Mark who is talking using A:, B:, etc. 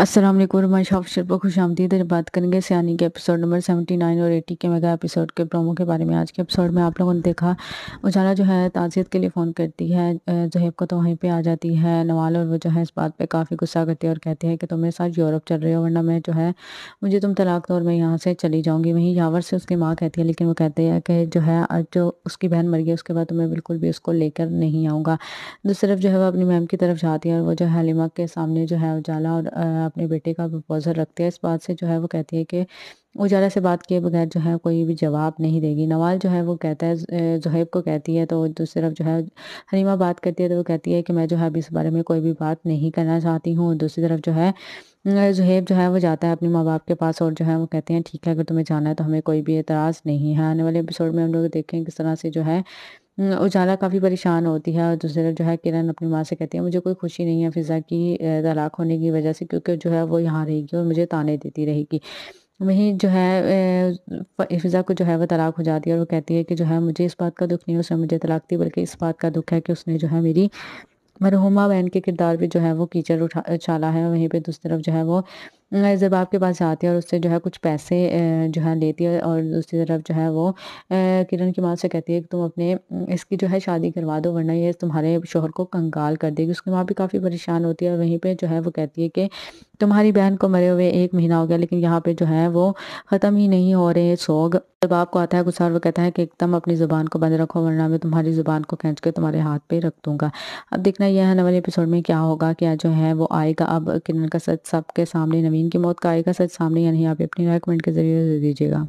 A: असलम मैं शॉप शर्पा खुश आमदीद बात करेंगे सियानी के एपिसोड नंबर सेवेंटी नाइन और एटी के मेगा एपिसोड के प्रोमो के बारे में आज के एपिसोड में आप लोगों ने देखा उजाला जो है ताज़ियत के लिए फ़ोन करती है जहेब को तो वहीं पे आ जाती है नवाल और वो जो है इस बात पे काफ़ी गुस्सा करती है और कहती है कि तुम मेरे साथ यूरोप चल रहे हो वरना मैं जो है मुझे तुम तलाक दो और मैं यहाँ से चली जाऊँगी वहीं यावर से उसकी माँ कहती है लेकिन वो कहते हैं कि जो है जो उसकी बहन मर गई उसके बाद तो मैं बिल्कुल भी उसको लेकर नहीं आऊँगा दूसरी तो तरफ जो है वो अपनी मैम की तरफ जाती है और वो जो है हलीमा के सामने जो है उजाला और अपने बेटे का प्रपोज़ल रखते हैं इस बात से जो है वो कहती है कि उजाला से बात किए बगैर जो है कोई भी जवाब नहीं देगी नवाल जो है वो कहता है जहेब को कहती है तो दूसरी तो तरफ जो है हनीमा बात करती है तो वो कहती है कि मैं जो है अभी इस बारे में कोई भी बात नहीं करना चाहती हूँ दूसरी तरफ जो है जहेब जो है वो जाता है अपने माँ बाप के पास और जो है वो कहते हैं ठीक है अगर तुम्हें जाना है तो हमें कोई भी एतराज़ नहीं है आने वाले एपिसोड में हम लोग देखें किस तरह से जो है हम्म, उजाला काफ़ी परेशान होती है और दूसरी तरफ जो है किरण अपनी माँ से कहती है मुझे कोई खुशी नहीं है फ़िज़ा की तलाक होने की वजह से क्योंकि जो है वो यहाँ रहेगी और मुझे ताने देती रहेगी वहीं जो है फिज़ा को जो है वो तलाक हो जाती है और वो कहती है कि जो है मुझे इस बात का दुख नहीं है उसने मुझे तलाक दी बल्कि इस बात का दुख है कि उसने जो है मेरी मरहुमा बहन के किरदार पर जो है वो कीचड़ उठा उछाला है वहीं पर दूसरी तरफ जो है वो जब आपके पास आती है और उससे जो है कुछ पैसे जो है लेती है और दूसरी तरफ जो है वो किरण की माँ से कहती है कि तुम अपने इसकी जो है शादी करवा दो वरना ये तुम्हारे शोहर को कंगाल कर देगी उसकी माँ भी काफ़ी परेशान होती है और वहीं पर जो है वो कहती है कि तुम्हारी बहन को मरे हुए एक महीना हो गया लेकिन यहाँ पे जो है वो ख़त्म ही नहीं हो रहे सोग जब आपको आता है गुस्सा और वो कहता है कि एकदम अपनी ज़ुबान को बंद रखो वरना मैं तुम्हारी ज़ुबान को खींच के तुम्हारे हाथ पे रख दूंगा अब देखना यह है नवल एपिसोड में क्या होगा क्या जो है वो आएगा अब किरण का सच सबके सामने नवीन आमीन की मौत का आएगा सच सामने या नहीं आप अपनी राय कमेंट के जरिए दीजिएगा